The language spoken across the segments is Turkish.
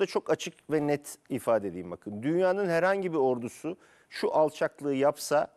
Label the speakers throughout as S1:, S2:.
S1: da çok açık ve net ifade edeyim bakın. Dünyanın herhangi bir ordusu şu alçaklığı yapsa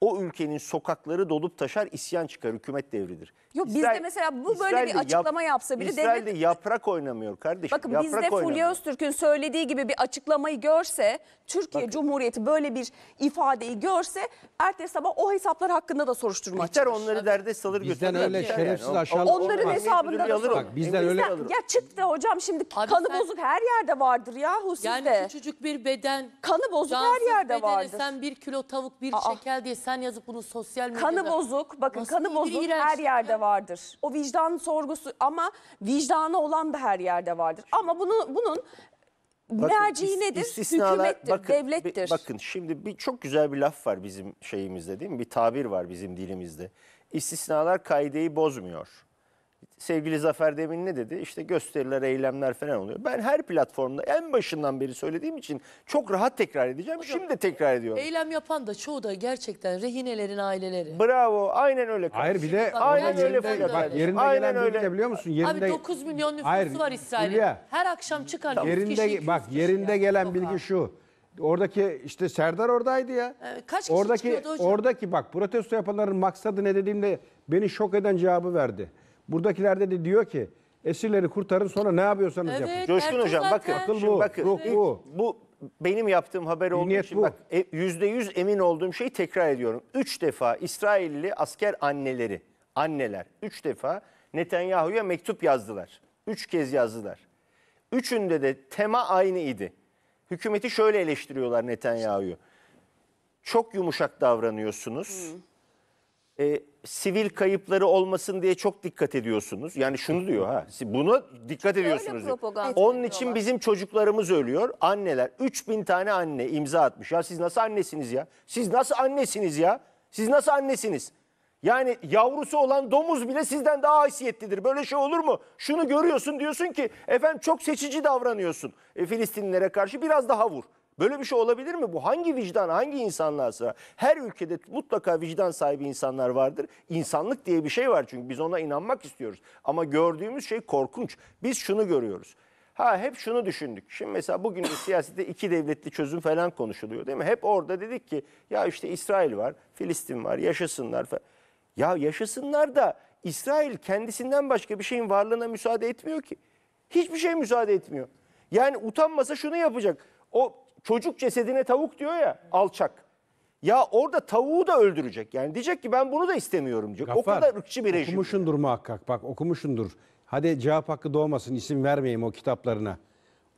S1: o ülkenin sokakları dolup taşar isyan çıkar hükümet devridir.
S2: Yok İsrail, bizde mesela bu böyle bir açıklama yap, yapsa bile İsrail'de devlet...
S1: yaprak oynamıyor kardeşim. Bakın yaprak bizde Fulya
S2: Öztürk'ün söylediği gibi bir açıklamayı görse Türkiye Bakın. Cumhuriyeti böyle bir ifadeyi görse ertesi sabah o hesaplar hakkında da soruşturma açar.
S1: onları derde salır bizden götürür. Bizden öyle yani.
S2: şerefsiz aşağılık. Onların Onlar hesabında da alır. Bak, bizden, e, öyle alır. Ya çıktı hocam şimdi Abi kanı sen... bozuk her yerde vardır ya sizde. Yani küçücük bir beden. Kanı bozuk her yerde vardır. Sen bir kilo
S3: tavuk bir şekel diye sen yazıp bunu sosyal medyada... Kanı bozuk, bakın kanı bozuk her yerde
S2: ya? vardır. O vicdan sorgusu ama vicdanı olan da her yerde vardır. Ama bunu bunun Bakın, Merci nedir? Hükümettir, bakın,
S1: devlettir. bakın şimdi bir çok güzel bir laf var bizim şeyimizde değil mi? Bir tabir var bizim dilimizde. İstisnalar kaideyi bozmuyor sevgili Zafer Demin ne dedi? İşte gösteriler, eylemler falan oluyor. Ben her platformda en başından beri söylediğim için çok rahat tekrar edeceğim. Hocam, Şimdi de tekrar ediyorum.
S3: Eylem yapan da çoğu da gerçekten rehinelerin aileleri.
S1: Bravo. Aynen öyle. Hayır bir de Aynen öyle de bak yerinde Aynen gelen öyle. öyle. biliyor musun? Yerinde, Abi
S3: 9 milyon nüfusu Hayır, var İsrail. Hülya. Her akşam çıkan yüz kişi,
S4: bak kişi yerinde ya. gelen bilgi şu. Oradaki işte Serdar oradaydı ya. Ee, kaç kişi oradaki hocam? oradaki bak protesto yapanların maksadı ne dediğimde beni şok eden cevabı verdi. Buradakilerde de diyor ki esirleri kurtarın sonra ne yapıyorsanız Evet. yapın. Coşkun Ertuğrul hocam
S1: bakın. Akıl bu, bakın. ruh e, bu. bu benim yaptığım haber olduğu Zihniyet için bu. bak e, %100 emin olduğum şeyi tekrar ediyorum. Üç defa İsrailli asker anneleri, anneler üç defa Netanyahu'ya mektup yazdılar. Üç kez yazdılar. Üçünde de tema aynı idi. Hükümeti şöyle eleştiriyorlar Netanyahu'yu. Çok yumuşak davranıyorsunuz e, sivil kayıpları olmasın diye çok dikkat ediyorsunuz. Yani şunu diyor ha. bunu dikkat ediyorsunuz. Onun için yapıyorlar. bizim çocuklarımız ölüyor. Anneler 3000 tane anne imza atmış. Ya siz nasıl annesiniz ya? Siz nasıl annesiniz ya? Siz nasıl annesiniz? Yani yavrusu olan domuz bile sizden daha haysiyetlidir. Böyle şey olur mu? Şunu görüyorsun diyorsun ki efendim çok seçici davranıyorsun. E, Filistinlilere karşı biraz daha vur. Böyle bir şey olabilir mi? Bu hangi vicdan, hangi insanlığa sıra? Her ülkede mutlaka vicdan sahibi insanlar vardır. İnsanlık diye bir şey var çünkü biz ona inanmak istiyoruz. Ama gördüğümüz şey korkunç. Biz şunu görüyoruz. Ha hep şunu düşündük. Şimdi mesela bugün de siyasette iki devletli çözüm falan konuşuluyor değil mi? Hep orada dedik ki ya işte İsrail var, Filistin var, yaşasınlar falan. Ya yaşasınlar da İsrail kendisinden başka bir şeyin varlığına müsaade etmiyor ki. Hiçbir şey müsaade etmiyor. Yani utanmasa şunu yapacak. O çocuk cesedine tavuk diyor ya alçak. Ya orada tavuğu da öldürecek. Yani diyecek ki ben bunu da istemiyorum diyecek. o kadar ırkçı bir rejim. Okumuşundur
S4: muhakkak bak okumuşundur. Hadi cevap hakkı doğmasın isim vermeyeyim o kitaplarına.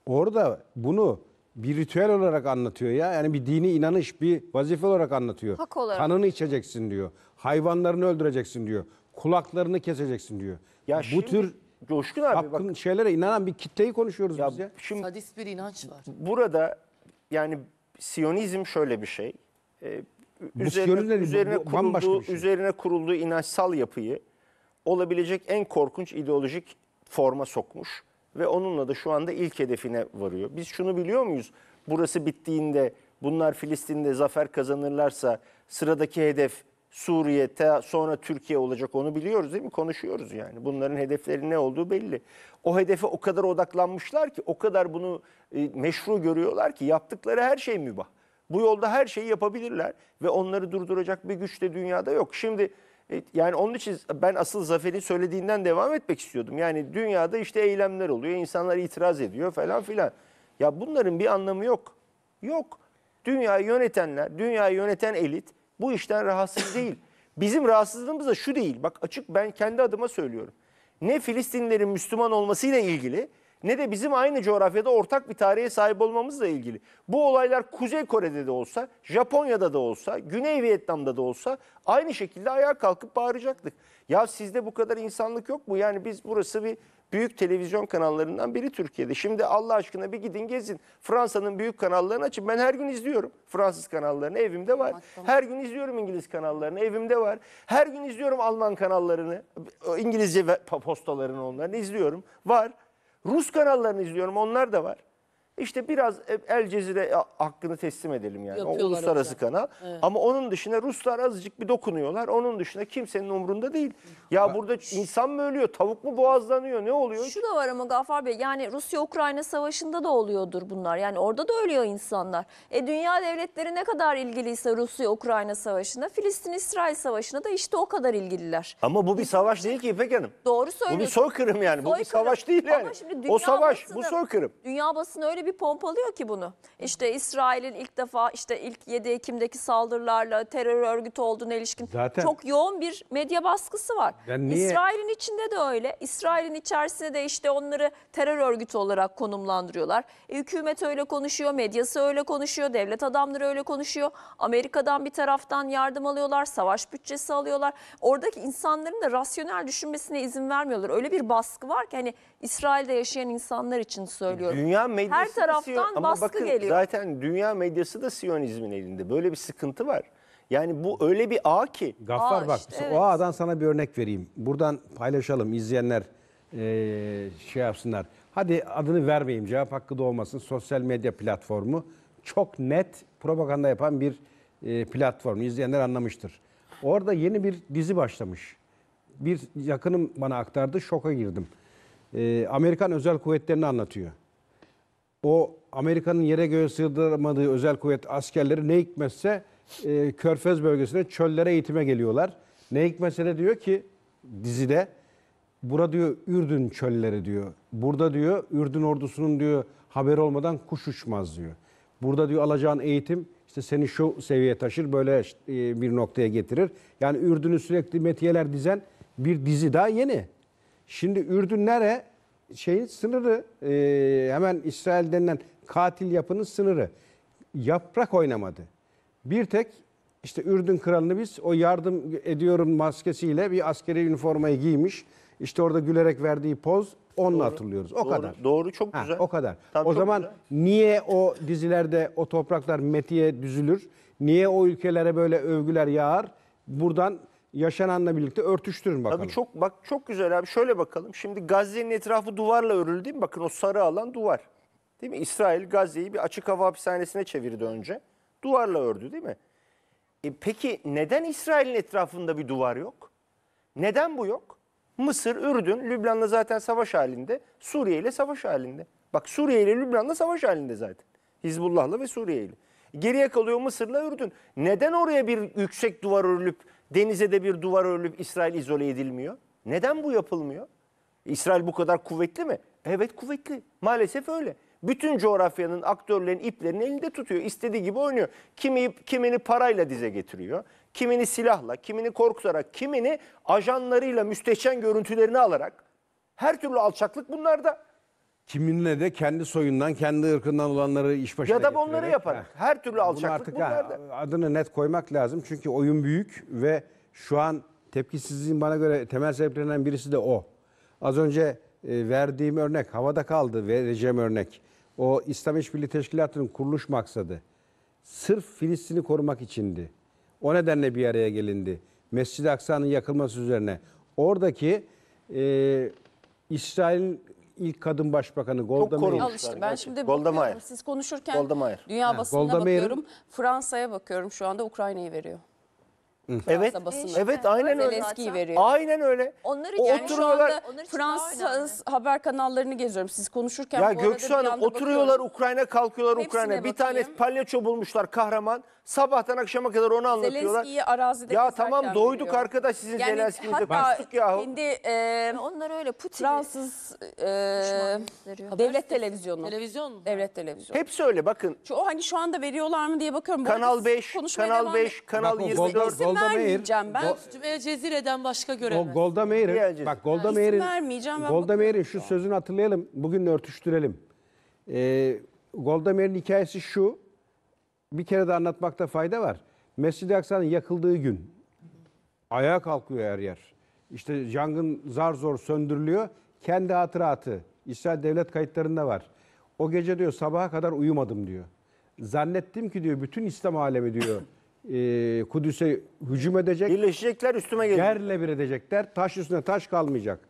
S4: Orada bunu bir ritüel olarak anlatıyor ya. Yani bir dini inanış, bir vazife olarak anlatıyor. Hak olarak. Kanını içeceksin diyor. Hayvanlarını öldüreceksin diyor. Kulaklarını
S1: keseceksin diyor. Ya Bu şimdi- tür Coşkun abi bak. sapkın şeylere inanan bir kitleyi konuşuyoruz biz ya. Şimdi Sadist bir inanç var. burada yani Siyonizm şöyle bir şey. E, üzerine, üzerine, bu, kurulduğu, şey. üzerine kurulduğu inançsal yapıyı olabilecek en korkunç ideolojik forma sokmuş ve onunla da şu anda ilk hedefine varıyor. Biz şunu biliyor muyuz? Burası bittiğinde bunlar Filistin'de zafer kazanırlarsa sıradaki hedef Suriye, sonra Türkiye olacak onu biliyoruz değil mi? Konuşuyoruz yani. Bunların hedefleri ne olduğu belli. O hedefe o kadar odaklanmışlar ki, o kadar bunu e, meşru görüyorlar ki yaptıkları her şey mübah. Bu yolda her şeyi yapabilirler ve onları durduracak bir güç de dünyada yok. Şimdi e, yani onun için ben asıl zaferi söylediğinden devam etmek istiyordum. Yani dünyada işte eylemler oluyor, insanlar itiraz ediyor falan filan. Ya bunların bir anlamı yok. Yok. Dünyayı yönetenler, dünyayı yöneten elit bu işten rahatsız değil. Bizim rahatsızlığımız da şu değil. Bak açık ben kendi adıma söylüyorum. Ne Filistinlerin Müslüman olmasıyla ilgili ne de bizim aynı coğrafyada ortak bir tarihe sahip olmamızla ilgili. Bu olaylar Kuzey Kore'de de olsa, Japonya'da da olsa, Güney Vietnam'da da olsa aynı şekilde ayağa kalkıp bağıracaktık. Ya sizde bu kadar insanlık yok mu? Yani biz burası bir büyük televizyon kanallarından biri Türkiye'de. Şimdi Allah aşkına bir gidin gezin. Fransa'nın büyük kanallarını açın. Ben her gün izliyorum Fransız kanallarını evimde var. Her gün izliyorum İngiliz kanallarını evimde var. Her gün izliyorum Alman kanallarını, İngilizce postalarını onların izliyorum. Var. Rus kanallarını izliyorum onlar da var. İşte biraz e, El Cezire e, hakkını teslim edelim yani. Yapıyorlar o uluslararası hocam. kanal. Evet. Ama onun dışında Ruslar azıcık bir dokunuyorlar. Onun dışında kimsenin umrunda değil. Ya ben... burada insan mı ölüyor, tavuk mu boğazlanıyor, ne oluyor?
S5: Şu da var ama Gafar Bey yani Rusya-Ukrayna savaşında da oluyordur bunlar. Yani orada da ölüyor insanlar. E dünya devletleri ne kadar ilgiliyse Rusya-Ukrayna savaşında, Filistin-İsrail savaşında da işte o kadar ilgililer.
S1: Ama bu bir savaş değil ki İpek Hanım. Doğru söylüyorsun. Bu bir soykırım yani. Soykırım. Bu bir savaş değil yani. Ama şimdi dünya o savaş, basını, bu soykırım.
S5: Dünya basını öyle öyle bir pompalıyor ki bunu. İşte İsrail'in ilk defa işte ilk 7 Ekim'deki saldırılarla terör örgütü olduğuna ilişkin Zaten çok yoğun bir medya baskısı var. İsrail'in içinde de öyle. İsrail'in içerisinde de işte onları terör örgütü olarak konumlandırıyorlar. E, hükümet öyle konuşuyor, medyası öyle konuşuyor, devlet adamları öyle konuşuyor. Amerika'dan bir taraftan yardım alıyorlar, savaş bütçesi alıyorlar. Oradaki insanların da rasyonel düşünmesine izin vermiyorlar. Öyle bir baskı var ki hani İsrail'de yaşayan insanlar için söylüyorum. Dünya medyası Her her taraftan Siyon, baskı bakın, geliyor.
S1: Zaten dünya medyası da Siyonizmin elinde. Böyle bir sıkıntı var. Yani bu öyle bir ağ ki. Gaffar Aa, bak işte, evet. o
S4: ağdan sana bir örnek vereyim. Buradan paylaşalım izleyenler e, şey yapsınlar. Hadi adını vermeyeyim cevap hakkı da olmasın. Sosyal medya platformu çok net propaganda yapan bir e, platform. İzleyenler anlamıştır. Orada yeni bir dizi başlamış. Bir yakınım bana aktardı şoka girdim. E, Amerikan özel kuvvetlerini anlatıyor o Amerika'nın yere göğe sığdıramadığı özel kuvvet askerleri ne hikmetse e, Körfez bölgesine çöllere eğitime geliyorlar. Ne hikmetse de diyor ki dizide bura diyor Ürdün çölleri diyor. Burada diyor Ürdün ordusunun diyor haber olmadan kuş uçmaz diyor. Burada diyor alacağın eğitim işte seni şu seviyeye taşır böyle e, bir noktaya getirir. Yani Ürdün'ü sürekli metiyeler dizen bir dizi daha yeni. Şimdi Ürdün nere? şeyin sınırı e, hemen İsrail denilen katil yapının sınırı. Yaprak oynamadı. Bir tek işte Ürdün kralını biz o yardım ediyorum maskesiyle bir askeri üniformayı giymiş. İşte orada gülerek verdiği poz onunla doğru, hatırlıyoruz. O doğru, kadar. Doğru çok güzel. Ha, o kadar. Tabii o zaman güzel. niye o dizilerde o topraklar metiye düzülür? Niye o ülkelere
S1: böyle övgüler yağar? Buradan yaşananla birlikte örtüştürün bakalım. Tabii çok bak çok güzel abi şöyle bakalım. Şimdi Gazze'nin etrafı duvarla örüldü değil mi? Bakın o sarı alan duvar. Değil mi? İsrail Gazze'yi bir açık hava hapishanesine çevirdi önce. Duvarla ördü değil mi? E peki neden İsrail'in etrafında bir duvar yok? Neden bu yok? Mısır, Ürdün, Lübnan'la zaten savaş halinde. Suriye ile savaş halinde. Bak Suriye ile Lübnan'la savaş halinde zaten. Hizbullah'la ve Suriye ile. Geriye kalıyor Mısır'la Ürdün. Neden oraya bir yüksek duvar örülüp Denize de bir duvar örülüp İsrail izole edilmiyor. Neden bu yapılmıyor? İsrail bu kadar kuvvetli mi? Evet kuvvetli. Maalesef öyle. Bütün coğrafyanın aktörlerin iplerini elinde tutuyor. İstediği gibi oynuyor. Kimi, kimini parayla dize getiriyor. Kimini silahla, kimini korkutarak, kimini ajanlarıyla müsteşen görüntülerini alarak. Her türlü alçaklık bunlarda kiminle de kendi
S4: soyundan, kendi ırkından olanları iş başına Ya da getirerek- onları yapar. Heh. Her türlü Bunu alçaklık artık bunlarda. adını net koymak lazım. Çünkü oyun büyük ve şu an tepkisizliğin bana göre temel sebeplerinden birisi de o. Az önce e, verdiğim örnek havada kaldı vereceğim örnek. O İslam İşbirliği Teşkilatı'nın kuruluş maksadı sırf Filistin'i korumak içindi. O nedenle bir araya gelindi. Mescid-i Aksa'nın yakılması üzerine. Oradaki e, İsrail'in ilk kadın başbakanı Golda Meir. korunmuş. Al
S2: ben şimdi Golda bakıyorum. Meir. Siz konuşurken Golda Meir. dünya basınına Golda bakıyorum. Fransa'ya bakıyorum şu anda Ukrayna'yı veriyor. Evet. basını. Evet aynen öyle. Zelenski'yi veriyor. Aynen öyle. Onları o oturuyorlar. Onlar Fransız haber kanallarını geziyorum. Siz konuşurken ya Göksu Hanım oturuyorlar
S1: Ukrayna kalkıyorlar Ukrayna. Bir tane palyaço bulmuşlar kahraman. Sabahtan akşama kadar onu anlatıyorlar. Zelenski'yi arazide Ya tamam doyduk görüyorum. arkadaş sizin yani Zelenski'nize hatta kustuk yahu. kendi
S2: e, Onlar öyle Putin'i Fransız e, devlet televizyonu. Televizyon mu? Devlet televizyonu.
S1: Hepsi öyle bakın. Şu,
S2: o hani şu anda veriyorlar mı diye bakıyorum. Kanal siz 5, Kanal devam- 5,
S1: Kanal Bak 24. Golda Meir. vermeyeceğim ben.
S2: Go- Cezire'den başka Go-
S3: göremez.
S1: Golda Meir'in bak
S4: Golda İsim Meir'in vermeyeceğim, ben Golda bakıyorum. Meir'in şu sözünü hatırlayalım. Bugün örtüştürelim. Ee, Golda Meir'in hikayesi şu. Bir kere de anlatmakta fayda var. Mescid-i Aksa'nın yakıldığı gün ayağa kalkıyor her yer. İşte yangın zar zor söndürülüyor. Kendi hatıratı İsrail devlet kayıtlarında var. O gece diyor sabaha kadar uyumadım diyor. Zannettim ki diyor bütün İslam alemi diyor e, Kudüs'e hücum edecek. Birleşecekler üstüme gelecek. Yerle bir edecekler. Taş üstüne taş kalmayacak.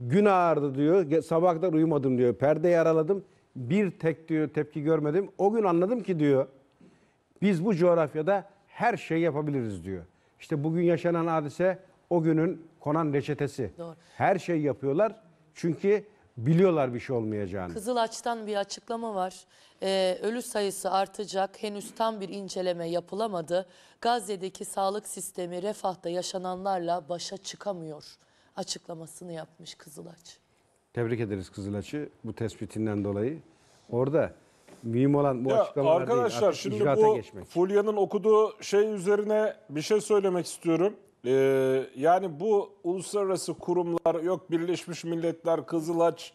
S4: Gün ağardı diyor. Sabah kadar uyumadım diyor. Perde yaraladım. Bir tek diyor tepki görmedim. O gün anladım ki diyor. Biz bu coğrafyada her şeyi yapabiliriz diyor. İşte bugün yaşanan hadise o günün konan reçetesi. Doğru. Her şeyi yapıyorlar. Çünkü Biliyorlar bir şey olmayacağını.
S3: Kızılaç'tan bir açıklama var. Ee, ölü sayısı artacak. Henüz tam bir inceleme yapılamadı. Gazze'deki sağlık sistemi refahta yaşananlarla başa çıkamıyor. Açıklamasını
S6: yapmış Kızılaç.
S4: Tebrik ederiz Kızılaç'ı bu tespitinden dolayı. Orada mühim olan bu ya açıklamalar arkadaşlar, değil. Arkadaşlar şimdi bu geçmek.
S6: Fulya'nın okuduğu şey üzerine bir şey söylemek istiyorum. Ee, yani bu uluslararası kurumlar yok Birleşmiş Milletler, Kızılaç,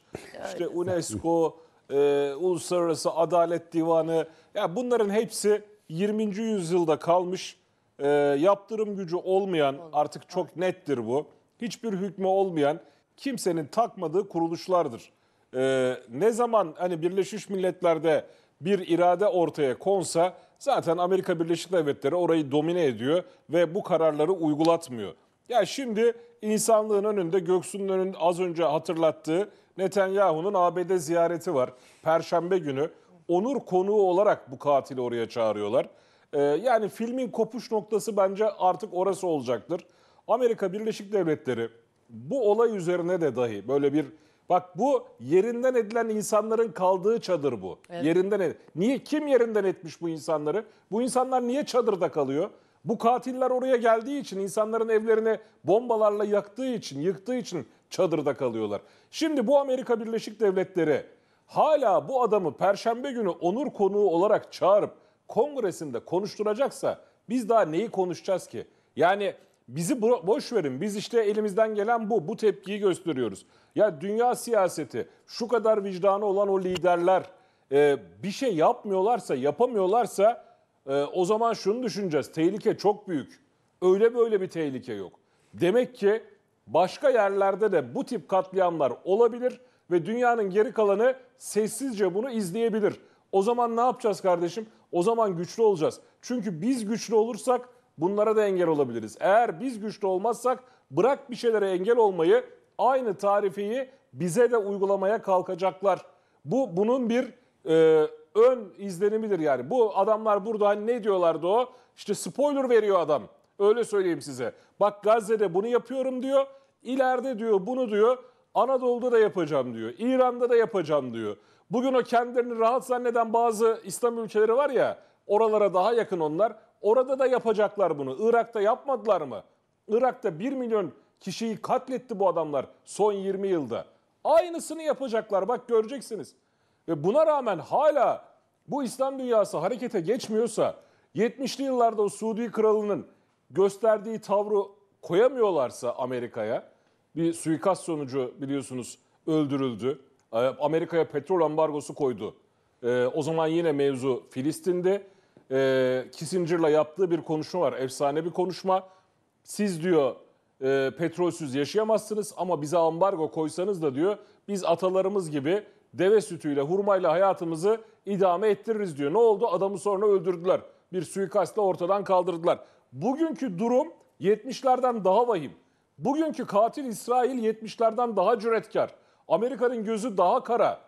S6: işte UNESCO, e, Uluslararası Adalet Divanı ya yani bunların hepsi 20. yüzyılda kalmış e, yaptırım gücü olmayan artık çok nettir bu. Hiçbir hükmü olmayan kimsenin takmadığı kuruluşlardır. E, ne zaman hani Birleşmiş Milletler'de bir irade ortaya konsa Zaten Amerika Birleşik Devletleri orayı domine ediyor ve bu kararları uygulatmıyor. Ya şimdi insanlığın önünde Göksu'nun önünde az önce hatırlattığı Netanyahu'nun ABD ziyareti var. Perşembe günü onur konuğu olarak bu katili oraya çağırıyorlar. Ee, yani filmin kopuş noktası bence artık orası olacaktır. Amerika Birleşik Devletleri bu olay üzerine de dahi böyle bir Bak bu yerinden edilen insanların kaldığı çadır bu. Evet. Yerinden ed- Niye kim yerinden etmiş bu insanları? Bu insanlar niye çadırda kalıyor? Bu katiller oraya geldiği için insanların evlerini bombalarla yaktığı için, yıktığı için çadırda kalıyorlar. Şimdi bu Amerika Birleşik Devletleri hala bu adamı perşembe günü onur konuğu olarak çağırıp kongresinde konuşturacaksa biz daha neyi konuşacağız ki? Yani Bizi boş verin. Biz işte elimizden gelen bu. Bu tepkiyi gösteriyoruz. Ya dünya siyaseti, şu kadar vicdanı olan o liderler e, bir şey yapmıyorlarsa, yapamıyorlarsa e, o zaman şunu düşüneceğiz. Tehlike çok büyük. Öyle böyle bir tehlike yok. Demek ki başka yerlerde de bu tip katliamlar olabilir ve dünyanın geri kalanı sessizce bunu izleyebilir. O zaman ne yapacağız kardeşim? O zaman güçlü olacağız. Çünkü biz güçlü olursak Bunlara da engel olabiliriz. Eğer biz güçlü olmazsak bırak bir şeylere engel olmayı aynı tarifeyi bize de uygulamaya kalkacaklar. Bu bunun bir e, ön izlenimidir yani. Bu adamlar burada ne diyorlardı o? İşte spoiler veriyor adam. Öyle söyleyeyim size. Bak Gazze'de bunu yapıyorum diyor. İleride diyor bunu diyor. Anadolu'da da yapacağım diyor. İran'da da yapacağım diyor. Bugün o kendilerini rahat zanneden bazı İslam ülkeleri var ya oralara daha yakın onlar. Orada da yapacaklar bunu. Irak'ta yapmadılar mı? Irak'ta 1 milyon kişiyi katletti bu adamlar son 20 yılda. Aynısını yapacaklar bak göreceksiniz. Ve buna rağmen hala bu İslam dünyası harekete geçmiyorsa 70'li yıllarda o Suudi kralının gösterdiği tavrı koyamıyorlarsa Amerika'ya bir suikast sonucu biliyorsunuz öldürüldü. Ee, Amerika'ya petrol ambargosu koydu. Ee, o zaman yine mevzu Filistin'de e, Kissinger'la yaptığı bir konuşma var. Efsane bir konuşma. Siz diyor e, petrolsüz yaşayamazsınız ama bize ambargo koysanız da diyor biz atalarımız gibi deve sütüyle hurmayla hayatımızı idame ettiririz diyor. Ne oldu? Adamı sonra öldürdüler. Bir suikastla ortadan kaldırdılar. Bugünkü durum 70'lerden daha vahim. Bugünkü katil İsrail 70'lerden daha cüretkar. Amerika'nın gözü daha kara.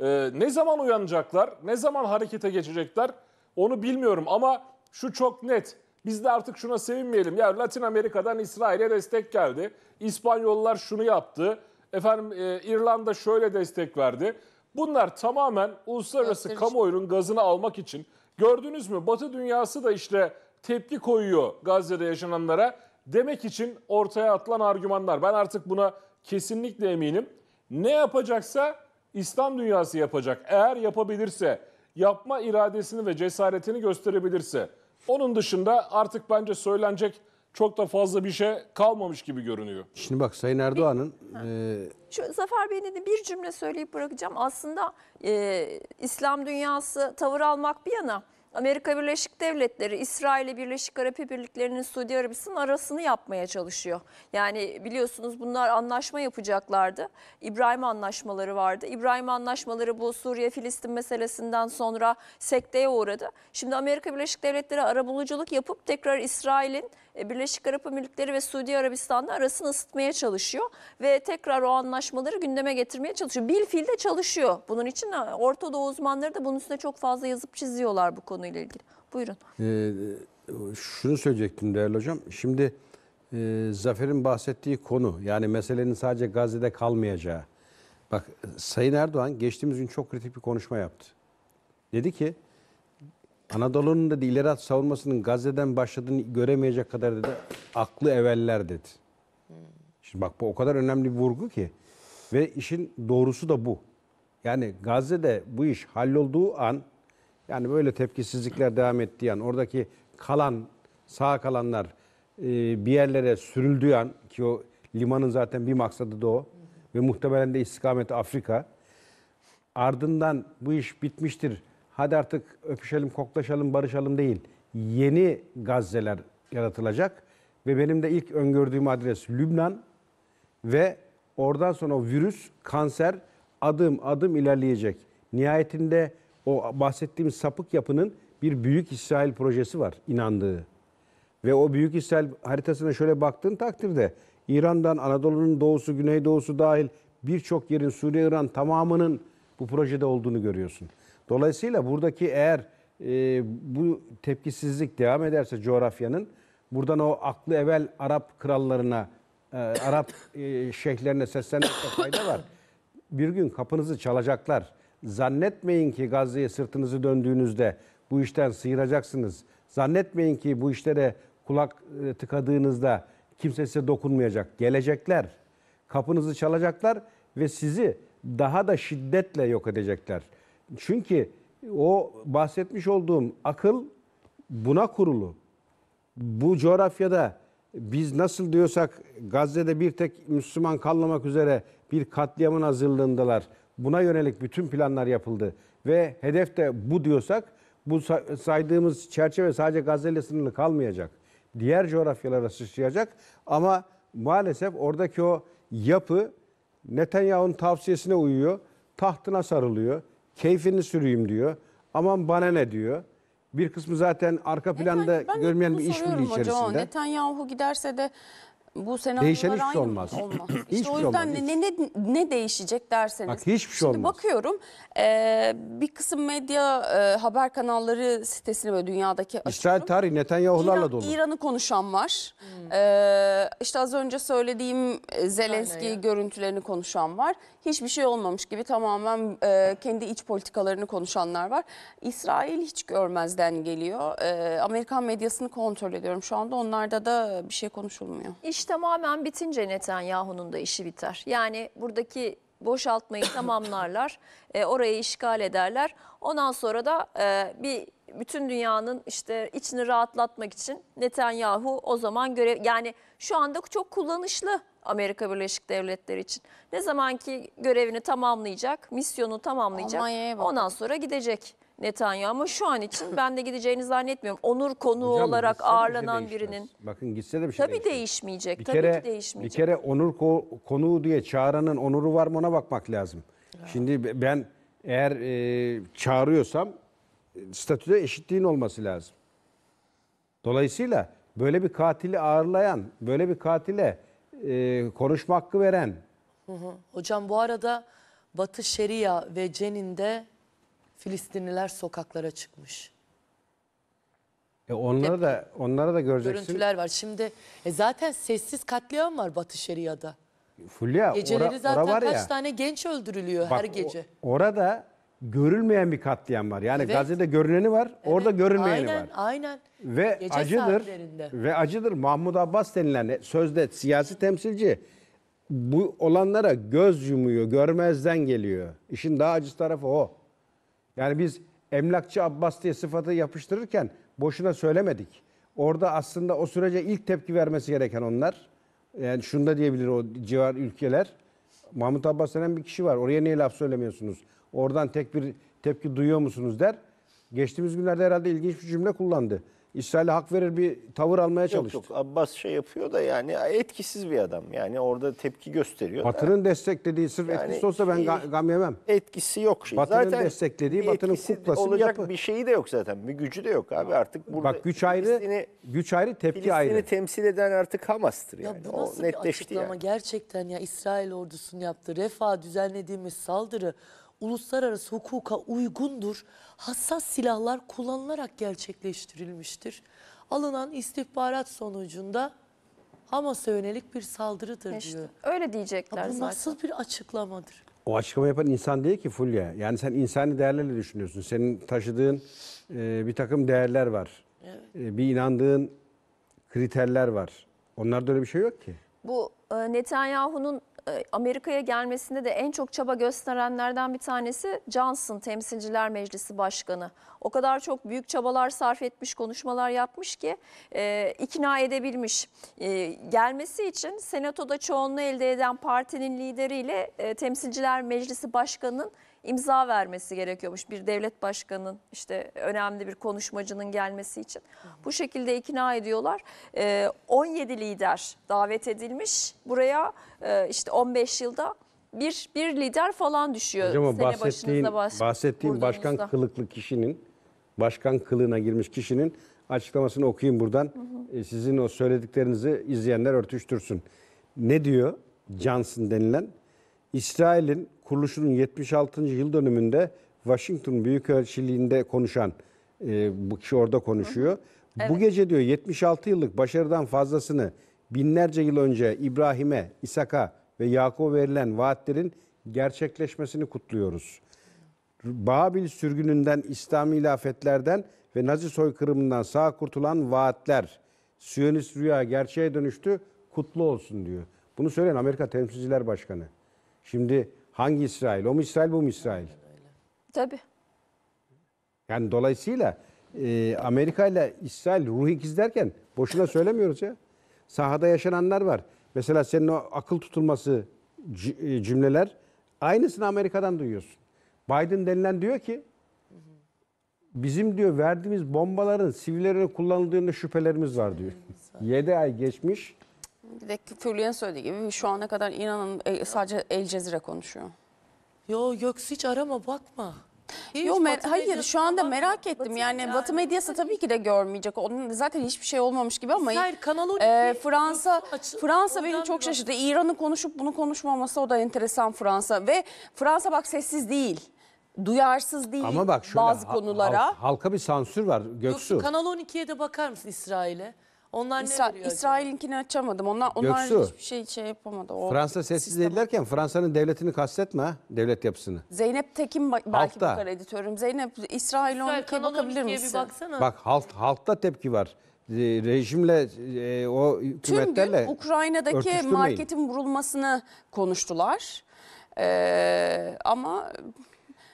S6: Ee, ne zaman uyanacaklar? Ne zaman harekete geçecekler? Onu bilmiyorum ama şu çok net. Biz de artık şuna sevinmeyelim. Ya Latin Amerika'dan İsrail'e destek geldi. İspanyollar şunu yaptı. Efendim e, İrlanda şöyle destek verdi. Bunlar tamamen uluslararası Gösteriş. kamuoyunun gazını almak için. Gördünüz mü? Batı dünyası da işte tepki koyuyor Gazze'de yaşananlara demek için ortaya atılan argümanlar. Ben artık buna kesinlikle eminim. Ne yapacaksa İslam dünyası yapacak. Eğer yapabilirse yapma iradesini ve cesaretini gösterebilirse. Onun dışında artık bence söylenecek çok da fazla bir şey kalmamış gibi görünüyor.
S4: Şimdi bak Sayın Erdoğan'ın... E...
S5: Şu Zafer Bey'in de bir cümle söyleyip bırakacağım. Aslında e, İslam dünyası tavır almak bir yana Amerika Birleşik Devletleri, İsrail ile Birleşik Arap Emirlikleri'nin Suudi Arabistan arasını yapmaya çalışıyor. Yani biliyorsunuz bunlar anlaşma yapacaklardı. İbrahim anlaşmaları vardı. İbrahim anlaşmaları bu Suriye-Filistin meselesinden sonra sekteye uğradı. Şimdi Amerika Birleşik Devletleri arabuluculuk yapıp tekrar İsrail'in e, Birleşik Arap Emirlikleri ve Suudi Arabistan'la arasını ısıtmaya çalışıyor ve tekrar o anlaşmaları gündeme getirmeye çalışıyor. Bilfil de çalışıyor. Bunun için e, Orta Doğu uzmanları da bunun üstüne çok fazla yazıp çiziyorlar bu konuyu konuyla ilgili. Buyurun.
S4: Ee, şunu söyleyecektim değerli hocam. Şimdi e, Zafer'in bahsettiği konu yani meselenin sadece Gazze'de kalmayacağı. Bak Sayın Erdoğan geçtiğimiz gün çok kritik bir konuşma yaptı. Dedi ki Anadolu'nun da ileri at savunmasının Gazze'den başladığını göremeyecek kadar dedi aklı evveller dedi. Şimdi bak bu o kadar önemli bir vurgu ki ve işin doğrusu da bu. Yani Gazze'de bu iş hallolduğu an yani böyle tepkisizlikler devam ettiği an, oradaki kalan, sağ kalanlar e, bir yerlere sürüldüğü an ki o limanın zaten bir maksadı da o ve muhtemelen de istikameti Afrika. Ardından bu iş bitmiştir. Hadi artık öpüşelim, koklaşalım, barışalım değil. Yeni Gazze'ler yaratılacak ve benim de ilk öngördüğüm adres Lübnan ve oradan sonra o virüs, kanser adım adım ilerleyecek. Nihayetinde o bahsettiğim sapık yapının bir Büyük İsrail projesi var inandığı. Ve o Büyük İsrail haritasına şöyle baktığın takdirde İran'dan Anadolu'nun doğusu, güneydoğusu dahil birçok yerin Suriye, İran tamamının bu projede olduğunu görüyorsun. Dolayısıyla buradaki eğer e, bu tepkisizlik devam ederse coğrafyanın buradan o aklı evvel Arap krallarına, e, Arap e, şeyhlerine seslenmekte fayda var. Bir gün kapınızı çalacaklar. Zannetmeyin ki Gazze'ye sırtınızı döndüğünüzde bu işten sıyıracaksınız. Zannetmeyin ki bu işlere kulak e, tıkadığınızda kimse size dokunmayacak. Gelecekler, kapınızı çalacaklar ve sizi daha da şiddetle yok edecekler. Çünkü o bahsetmiş olduğum akıl buna kurulu. Bu coğrafyada biz nasıl diyorsak Gazze'de bir tek Müslüman kalmamak üzere bir katliamın hazırlığındalar buna yönelik bütün planlar yapıldı ve hedef de bu diyorsak bu saydığımız çerçeve sadece Gazze ile sınırlı kalmayacak. Diğer coğrafyalara sıçrayacak ama maalesef oradaki o yapı Netanyahu'nun tavsiyesine uyuyor. Tahtına sarılıyor. Keyfini süreyim diyor. Aman bana ne diyor. Bir kısmı zaten arka planda Efendim, görmeyen bir işbirliği içerisinde.
S2: Netanyahu giderse de bu Değişen hiçbir şey aynı şey olmaz. olmaz. işte hiçbir o şey yüzden şey olmaz. Ne, ne, ne değişecek derseniz. Bak hiçbir şey Şimdi olmaz. bakıyorum e, bir kısım medya e, haber kanalları sitesini böyle dünyadaki açıyorum.
S4: İsrail tarihi Netanyahu'larla İran, dolu. İran'ı
S2: konuşan var. Hmm. E, işte az önce söylediğim Zelenski Aynen. görüntülerini konuşan var. Hiçbir şey olmamış gibi tamamen e, kendi iç politikalarını konuşanlar var. İsrail hiç görmezden geliyor. E, Amerikan medyasını kontrol ediyorum. Şu anda onlarda da bir şey konuşulmuyor. İşte
S5: tamamen bitince Netanyahu'nun da işi biter. Yani buradaki boşaltmayı tamamlarlar, e, orayı işgal ederler. Ondan sonra da e, bir bütün dünyanın işte içini rahatlatmak için Netanyahu o zaman görev yani şu anda çok kullanışlı Amerika Birleşik Devletleri için. Ne zamanki görevini tamamlayacak, misyonu tamamlayacak, ondan sonra gidecek. Netanyahu ama şu an için ben de gideceğini zannetmiyorum. Onur konuğu Hocam, olarak gitse bir şey ağırlanan birinin.
S4: Bakın gitse de bir şey Tabii
S5: değişmeyecek. Bir tabii kere, ki değişmeyecek.
S4: Bir kere onur ko- konuğu diye çağıranın onuru var mı ona bakmak lazım. Şimdi ben eğer e, çağırıyorsam e, statüde eşitliğin olması lazım. Dolayısıyla böyle bir katili ağırlayan, böyle bir katile e, konuşma hakkı veren,
S3: Hocam bu arada Batı Şeria ve Cenin'de Filistinliler sokaklara çıkmış.
S4: E onları da onlara da göreceksin. Görüntüler
S3: var. Şimdi e zaten sessiz katliam var Batı Şeria'da.
S4: Fulya Geceleri ora, zaten ora var kaç ya. tane
S3: genç öldürülüyor Bak, her gece.
S4: O, orada görülmeyen bir katliam var. Yani evet. Gazze'de görüneni var, evet. orada görünmeyeni aynen, var.
S3: Aynen, aynen. Ve gece acıdır ve
S4: acıdır Mahmut Abbas denilen sözde siyasi temsilci bu olanlara göz yumuyor, görmezden geliyor. İşin daha acı tarafı o. Yani biz emlakçı Abbas diye sıfatı yapıştırırken boşuna söylemedik. Orada aslında o sürece ilk tepki vermesi gereken onlar. Yani şunu da diyebilir o civar ülkeler. Mahmut Abbas denen bir kişi var. Oraya niye laf söylemiyorsunuz? Oradan tek bir tepki duyuyor musunuz der. Geçtiğimiz günlerde herhalde ilginç bir cümle kullandı. İsrail hak verir bir tavır almaya çalıştı. Yok
S1: Abbas şey yapıyor da yani etkisiz bir adam. Yani orada tepki gösteriyor. Batı'nın
S4: desteklediği sırf yani etkisi olsa ben şey, ga- gam yemem. Etkisi yok. şey. Batı'nın zaten desteklediği, Batı'nın kuklası
S1: olacak yapı. bir şeyi de yok zaten. Bir gücü de yok abi artık burada. Bak güç ayrı, güç ayrı, tepki Filistin'i ayrı. Filistin'i temsil eden artık Hamas'tır yani. Ya bu nasıl o bir açıklama yani.
S3: gerçekten ya İsrail ordusunun yaptığı refah düzenlediğimiz saldırı uluslararası hukuka uygundur, hassas silahlar kullanılarak gerçekleştirilmiştir. Alınan istihbarat sonucunda Hamas'a yönelik bir saldırıdır İşte diyor. öyle diyecekler Ya bu zaten. nasıl bir açıklamadır?
S4: O açıklama yapan insan değil ki Fulya. Yani sen insani değerlerle düşünüyorsun. Senin taşıdığın e, bir takım değerler var. E, bir inandığın kriterler var. Onlarda öyle bir şey yok ki.
S5: Bu e, Netanyahu'nun e, Amerika'ya gelmesinde de en çok çaba gösterenlerden bir tanesi Johnson Temsilciler Meclisi Başkanı. O kadar çok büyük çabalar sarf etmiş, konuşmalar yapmış ki e, ikna edebilmiş. E, gelmesi için Senato'da çoğunluğu elde eden partinin lideriyle e, Temsilciler Meclisi Başkanı'nın imza vermesi gerekiyormuş. Bir devlet başkanının işte önemli bir konuşmacının gelmesi için. Hı hı. Bu şekilde ikna ediyorlar. E, ee, 17 lider davet edilmiş. Buraya e, işte 15 yılda bir, bir lider falan düşüyor. Hocam o bahsettiğin, baş, bahsettiğin başkan
S4: kılıklı kişinin, başkan kılığına girmiş kişinin açıklamasını okuyayım buradan. Hı hı. Ee, sizin o söylediklerinizi izleyenler örtüştürsün. Ne diyor Johnson denilen? İsrail'in kuruluşunun 76. yıl dönümünde Washington Büyükelçiliği'nde konuşan e, bu kişi orada konuşuyor. Hı hı. Evet. Bu gece diyor 76 yıllık başarıdan fazlasını binlerce yıl önce İbrahim'e, İshak'a ve Yakup'a verilen vaatlerin gerçekleşmesini kutluyoruz. Babil sürgününden, İslami ilafetlerden ve Nazi soykırımından sağ kurtulan vaatler, Siyonist rüya gerçeğe dönüştü, kutlu olsun diyor. Bunu söyleyen Amerika Temsilciler Başkanı. Şimdi Hangi İsrail? O mu İsrail, bu mu İsrail? Tabii. Yani dolayısıyla e, Amerika ile İsrail ruh ikiz derken boşuna söylemiyoruz ya. Sahada yaşananlar var. Mesela senin o akıl tutulması e, cümleler aynısını Amerika'dan duyuyorsun. Biden denilen diyor ki bizim diyor verdiğimiz bombaların sivillerin kullanıldığını şüphelerimiz var diyor. 7 ay geçmiş
S2: bir de Fürlüğen söylediği gibi şu ana kadar inanın e, sadece El Cezire konuşuyor.
S3: Yo yok hiç arama bakma.
S2: Hiç Yo, mer- hayır şu anda bakma. merak ettim. Batı yani, yani Batı medyası tabii ki de görmeyecek. Onun zaten hiçbir şey olmamış gibi ama Hayır, Kanal 12 e, Fransa açıl- Fransa beni çok bir şaşırttı. İran'ı konuşup bunu konuşmaması o da enteresan Fransa ve Fransa bak sessiz değil. Duyarsız değil Ama bak şöyle bazı konulara. halk-
S4: halka bir sansür var Göksu. Göksu. Kanal
S2: 12'ye de bakar mısın İsrail'e? Onlar İsra- ne İsrail'inkini açamadım. Onlar, onlar Göksu. hiçbir şey şey yapamadı. O Fransa sessiz
S4: sistem- edilirken Fransa'nın devletini kastetme devlet yapısını.
S2: Zeynep Tekin ba- belki Halkta. bakar editörüm. Zeynep İsrail Güzel, Kanal 12'ye bakabilir misin? bir Bak
S4: halk halkta tepki var. E, Rejimle e, o Tüm gün hükümetlerle Ukrayna'daki marketin
S2: vurulmasını konuştular. Ee, ama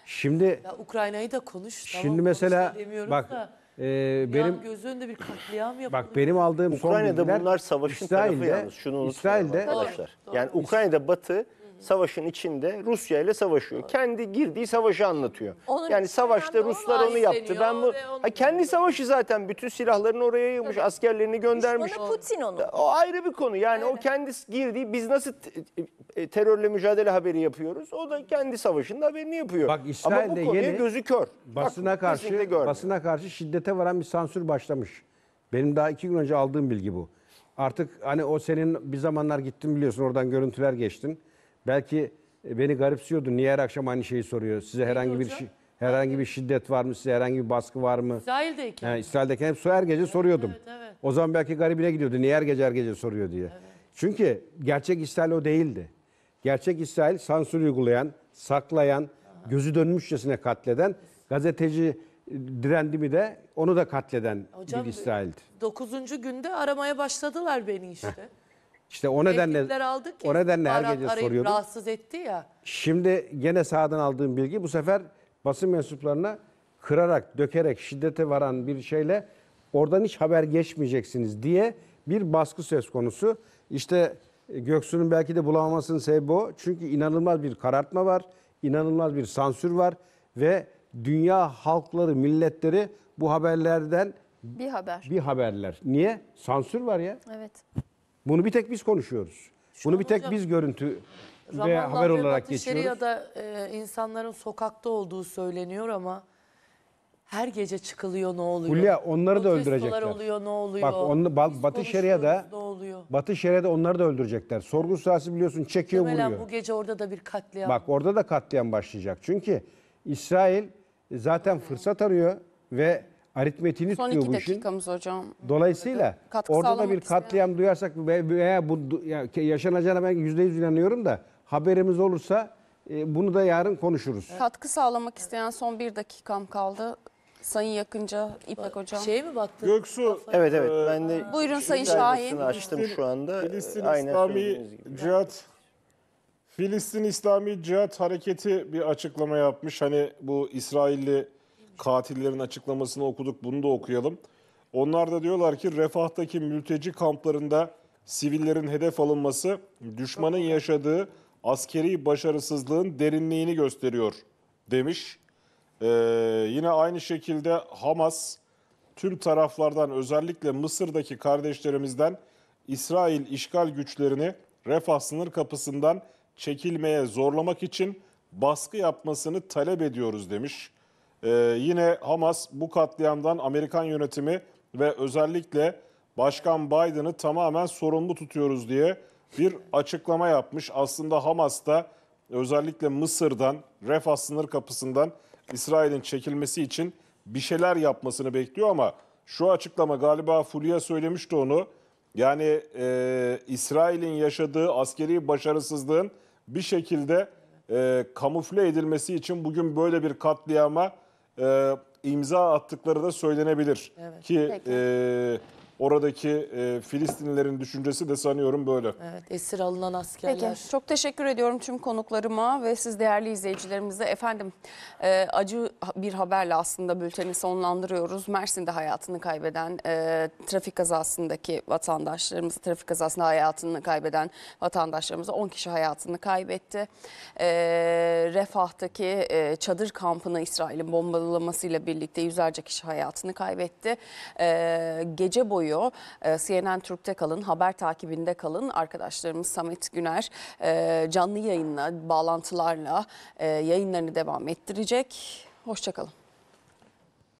S2: Şimdi Ukrayna'yı da konuş. Şimdi tamam,
S1: mesela bak da. Ee, benim
S2: göz önünde bir katliam yapıldı.
S3: Bak benim
S1: aldığım son Ukrayna'da bilgiler bunlar savaşın tarafı İsrail'de- yalnız. Şunu unutmayalım İsrail'de- arkadaşlar. Doğru, doğru. Yani Ukrayna'da Batı savaşın içinde Rusya ile savaşıyor. Kendi girdiği savaşı anlatıyor. Onun yani savaşta Ruslar onu yaptı. Ben bu ha, kendi savaşı zaten bütün silahlarını oraya yığmış, askerlerini göndermiş. Düşmanı Putin onu? O ayrı bir konu. Yani o kendisi girdiği biz nasıl e, terörle mücadele haberi yapıyoruz? O da kendi savaşında haberini yapıyor. Bak İsrail'de Ama bu yeni gözü kör. Basına Bak, karşı
S4: basına karşı şiddete varan bir sansür başlamış. Benim daha iki gün önce aldığım bilgi bu. Artık hani o senin bir zamanlar gittin biliyorsun oradan görüntüler geçtin. Belki e, beni garipsiyordu. Niye her akşam aynı şeyi soruyor? Size herhangi bir şey herhangi bir şiddet var mı? Size herhangi bir baskı var mı?
S3: İsrail'deki.
S4: Yani İsrail'deki hep her gece soruyordum. Evet, evet. O zaman belki garibine gidiyordu. Niye her gece her gece soruyor diye. Evet. Çünkü gerçek İsrail o değildi. Gerçek İsrail sansür uygulayan, saklayan, gözü dönmüşçesine katleden, gazeteci e, direndi mi de onu da katleden Hocam, bir İsrail'di.
S3: 9. günde aramaya başladılar beni işte.
S4: İşte o nedenle aldık ya. o nedenle her gece arayıp soruyordum. rahatsız etti ya. Şimdi gene sahadan aldığım bilgi bu sefer basın mensuplarına kırarak, dökerek, şiddete varan bir şeyle oradan hiç haber geçmeyeceksiniz diye bir baskı söz konusu. İşte e, Göksu'nun belki de bulamamasının sebebi o. Çünkü inanılmaz bir karartma var, inanılmaz bir sansür var ve dünya halkları, milletleri bu haberlerden
S5: Bir haber.
S4: bir haberler. Niye? Sansür var ya. Evet. Bunu bir tek biz konuşuyoruz. Şu Bunu bir tek hocam, biz görüntü ve haber olarak geçiyoruz.
S3: Şeria'da e, insanların sokakta olduğu söyleniyor ama her gece çıkılıyor ne oluyor? Hulya onları da öldürecekler. oluyor ne oluyor? Bak onu,
S4: ba, Batı Şeria'da Batı Şeria'da onları da öldürecekler. Sorgu sahası biliyorsun çekiyor Demelen vuruyor. bu
S3: gece orada
S2: da bir katliam. Bak
S4: orada da katliam başlayacak. Çünkü İsrail zaten fırsat arıyor ve Aritmetini Son tutuyor bu işin.
S2: dakikamız hocam.
S4: Dolayısıyla orada da bir katliam duyarsak veya bu ya- yaşanacağına ben yüzde yüz inanıyorum da haberimiz olursa e, bunu da yarın konuşuruz.
S2: Katkı sağlamak isteyen son bir dakikam kaldı. Sayın Yakınca, İpek Hocam. Şey mi baktın?
S1: Göksu, Evet evet ben de Buyurun Sayın Şahin. açtım şu anda. Filistin İslami
S6: Cihat Filistin İslami Cihat Hareketi bir açıklama yapmış. Hani bu İsrailli katillerin açıklamasını okuduk bunu da okuyalım. Onlar da diyorlar ki refahtaki mülteci kamplarında sivillerin hedef alınması düşmanın yaşadığı askeri başarısızlığın derinliğini gösteriyor demiş. Ee, yine aynı şekilde Hamas tüm taraflardan özellikle Mısır'daki kardeşlerimizden İsrail işgal güçlerini refah sınır kapısından çekilmeye zorlamak için baskı yapmasını talep ediyoruz demiş. Ee, yine Hamas bu katliamdan Amerikan yönetimi ve özellikle Başkan Biden'ı tamamen sorumlu tutuyoruz diye bir açıklama yapmış. Aslında Hamas da özellikle Mısır'dan, Refah sınır kapısından İsrail'in çekilmesi için bir şeyler yapmasını bekliyor ama şu açıklama galiba Fulya söylemişti onu. Yani e, İsrail'in yaşadığı askeri başarısızlığın bir şekilde e, kamufle edilmesi için bugün böyle bir katliama e, imza attıkları da söylenebilir. Evet. Ki... Peki. E, oradaki e, Filistinlilerin düşüncesi de sanıyorum böyle. Evet,
S2: esir alınan askerler. Peki, çok teşekkür ediyorum tüm konuklarıma ve siz değerli izleyicilerimize. Efendim, e, acı bir haberle aslında bülteni sonlandırıyoruz. Mersin'de hayatını kaybeden, e, trafik kazasındaki vatandaşlarımızı, trafik kazasında hayatını kaybeden vatandaşlarımızı 10 kişi hayatını kaybetti. E, Refah'taki e, çadır kampını İsrail'in bombalamasıyla birlikte yüzlerce kişi hayatını kaybetti. E, gece boyu oluyor. Ee, CNN Türk'te kalın, haber takibinde kalın. Arkadaşlarımız Samet Güner e, canlı yayınla, bağlantılarla e, yayınlarını devam ettirecek. Hoşçakalın.